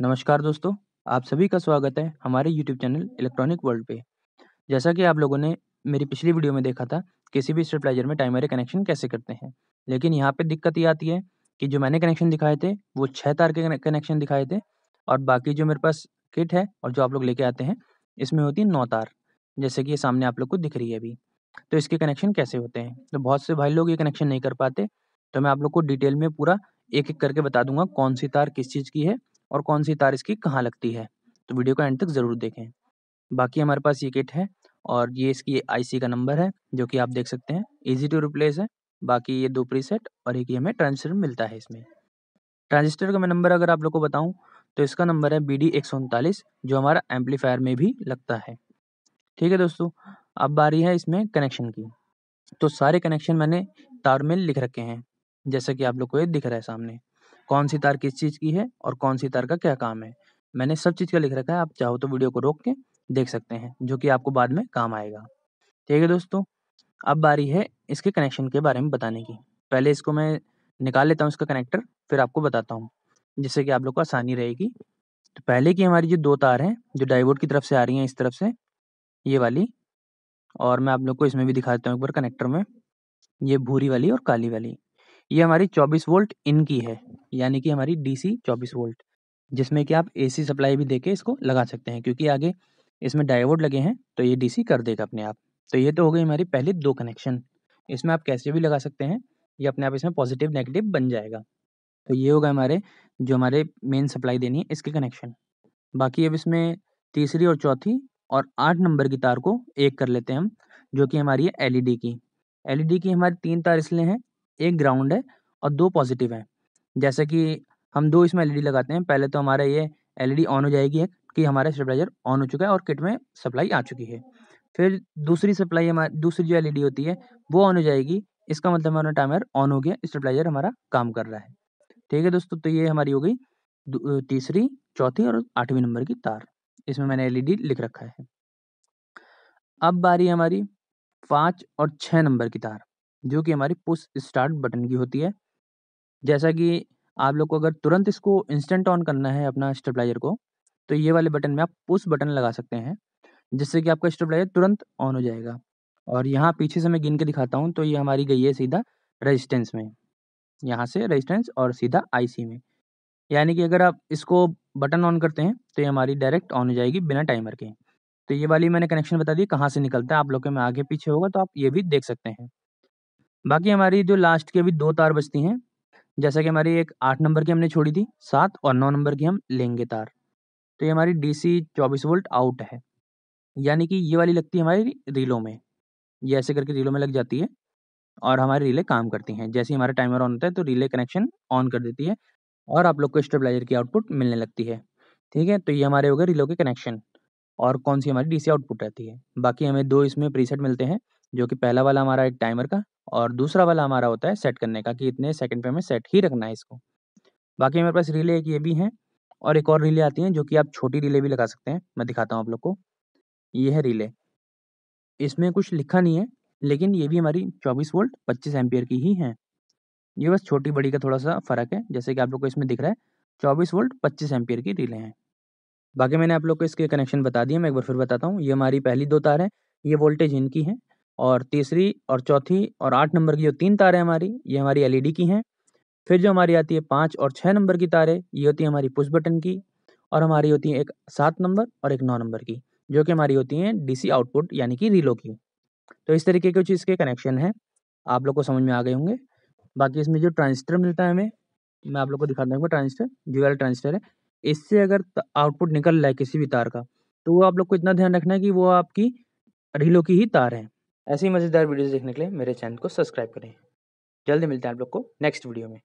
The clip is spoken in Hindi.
नमस्कार दोस्तों आप सभी का स्वागत है हमारे YouTube चैनल इलेक्ट्रॉनिक वर्ल्ड पे जैसा कि आप लोगों ने मेरी पिछली वीडियो में देखा था किसी भी स्टेबलाइजर में टाइमर कनेक्शन कैसे करते हैं लेकिन यहाँ पे दिक्कत ये आती है कि जो मैंने कनेक्शन दिखाए थे वो छः तार के कनेक्शन दिखाए थे और बाकी जो मेरे पास किट है और जो आप लोग लेके आते हैं इसमें होती है नौ तार जैसे कि ये सामने आप लोग को दिख रही है अभी तो इसके कनेक्शन कैसे होते हैं तो बहुत से भाई लोग ये कनेक्शन नहीं कर पाते तो मैं आप लोग को डिटेल में पूरा एक एक करके बता दूंगा कौन सी तार किस चीज़ की है और कौन सी तार इसकी कहाँ लगती है तो वीडियो को एंड तक ज़रूर देखें बाकी हमारे पास ये किट है और ये इसकी आईसी का नंबर है जो कि आप देख सकते हैं इजी टू रिप्लेस है बाकी ये दो प्रीसेट और एक ही हमें ट्रांजिस्टर मिलता है इसमें ट्रांजिस्टर का मैं नंबर अगर आप लोग को बताऊं तो इसका नंबर है बी डी जो हमारा एम्पलीफायर में भी लगता है ठीक है दोस्तों अब बारी है इसमें कनेक्शन की तो सारे कनेक्शन मैंने तार में लिख रखे हैं जैसा कि आप लोग को ये दिख रहा है सामने कौन सी तार किस चीज़ की है और कौन सी तार का क्या काम है मैंने सब चीज़ का लिख रखा है आप चाहो तो वीडियो को रोक के देख सकते हैं जो कि आपको बाद में काम आएगा ठीक है दोस्तों अब बारी है इसके कनेक्शन के बारे में बताने की पहले इसको मैं निकाल लेता हूँ इसका कनेक्टर फिर आपको बताता हूँ जिससे कि आप लोग को आसानी रहेगी तो पहले की हमारी जो दो तार हैं जो डाइवोट की तरफ से आ रही हैं इस तरफ से ये वाली और मैं आप लोग को इसमें भी दिखा देता हूँ एक बार कनेक्टर में ये भूरी वाली और काली वाली ये हमारी 24 वोल्ट इनकी है यानी कि हमारी डीसी 24 वोल्ट जिसमें कि आप एसी सप्लाई भी देके इसको लगा सकते हैं क्योंकि आगे इसमें डायवोड लगे हैं तो ये डीसी कर देगा अपने आप तो ये तो हो गई हमारी पहली दो कनेक्शन इसमें आप कैसे भी लगा सकते हैं ये अपने आप इसमें पॉजिटिव नेगेटिव बन जाएगा तो ये होगा हमारे जो हमारे मेन सप्लाई देनी है इसके कनेक्शन बाकी अब इसमें तीसरी और चौथी और आठ नंबर की तार को एक कर लेते हैं हम जो कि हमारी है एलईडी की एलईडी की हमारी तीन तार इसलिए हैं एक ग्राउंड है और दो पॉजिटिव है जैसे कि हम दो इसमें एलईडी लगाते हैं पहले तो हमारा ये एलईडी ऑन हो जाएगी एक कि हमारा स्टेबलाइजर ऑन हो चुका है और किट में सप्लाई आ चुकी है फिर दूसरी सप्लाई हमारी दूसरी जो एल होती है वो ऑन हो जाएगी इसका मतलब हमारा टाइमर ऑन हो गया स्टेबलाइजर हमारा काम कर रहा है ठीक है दोस्तों तो ये हमारी हो गई तीसरी चौथी और आठवीं नंबर की तार इसमें मैंने एलईडी लिख रखा है अब बारी हमारी पाँच और छः नंबर की तार जो कि हमारी पुश स्टार्ट बटन की होती है जैसा कि आप लोग को अगर तुरंत इसको इंस्टेंट ऑन करना है अपना स्टेबलाइजर को तो ये वाले बटन में आप पुश बटन लगा सकते हैं जिससे कि आपका स्टेबलाइजर तुरंत ऑन हो जाएगा और यहाँ पीछे से मैं गिन के दिखाता हूँ तो ये हमारी गई है सीधा रेजिस्टेंस में यहाँ से रेजिस्टेंस और सीधा आईसी में यानी कि अगर आप इसको बटन ऑन करते हैं तो ये हमारी डायरेक्ट ऑन हो जाएगी बिना टाइमर के तो ये वाली मैंने कनेक्शन बता दी कहाँ से निकलता है आप लोग के मैं आगे पीछे होगा तो आप ये भी देख सकते हैं बाकी हमारी जो लास्ट की अभी दो तार बचती हैं जैसा कि हमारी एक आठ नंबर की हमने छोड़ी थी सात और नौ नंबर की हम लेंगे तार तो ये हमारी डी सी चौबीस वोल्ट आउट है यानी कि ये वाली लगती है हमारी रीलों में ये ऐसे करके रीलों में लग जाती है और हमारी रीले काम करती हैं जैसे ही हमारा टाइमर ऑन होता है तो रीले कनेक्शन ऑन कर देती है और आप लोग को स्टेबलाइजर की आउटपुट मिलने लगती है ठीक है तो ये हमारे हो गए रीलों के कनेक्शन और कौन सी हमारी डीसी आउटपुट रहती है बाकी हमें दो इसमें प्रीसेट मिलते हैं जो कि पहला वाला हमारा एक टाइमर का और दूसरा वाला हमारा होता है सेट करने का कि इतने सेकंड पे हमें सेट ही रखना है इसको बाकी हमारे पास रिले एक ये भी है और एक और रिले आती है जो कि आप छोटी रिले भी लगा सकते हैं मैं दिखाता हूँ आप लोग को ये है रिले इसमें कुछ लिखा नहीं है लेकिन ये भी हमारी चौबीस वोल्ट पच्चीस एम्पियर की ही है ये बस छोटी बड़ी का थोड़ा सा फ़र्क है जैसे कि आप लोग को इसमें दिख रहा है चौबीस वोल्ट पच्चीस एम्पियर की रिले हैं बाकी मैंने आप लोग को इसके कनेक्शन बता दिए मैं एक बार फिर बताता हूँ ये हमारी पहली दो तार है ये वोल्टेज इनकी है और तीसरी और चौथी और आठ नंबर की जो तीन तारें हमारी ये हमारी एलईडी e की हैं फिर जो हमारी आती है पाँच और छः नंबर की तारें ये होती है हमारी पुश बटन की और हमारी होती है एक सात नंबर और एक नौ नंबर की जो कि हमारी होती हैं डीसी आउटपुट यानी कि रीलो की तो इस तरीके के कुछ इसके कनेक्शन हैं आप लोग को समझ में आ गए होंगे बाकी इसमें जो ट्रांजिस्टर मिलता है हमें मैं आप लोग को दिखा दूँगा ट्रांजिस्टर ज्वेल ट्रांजिस्टर है इससे अगर आउटपुट निकल रहा है किसी भी तार का तो वो आप लोग को इतना ध्यान रखना है कि वो आपकी रीलो की ही तार हैं ऐसी मज़ेदार वीडियोस देखने के लिए मेरे चैनल को सब्सक्राइब करें जल्दी मिलते हैं आप लोग को नेक्स्ट वीडियो में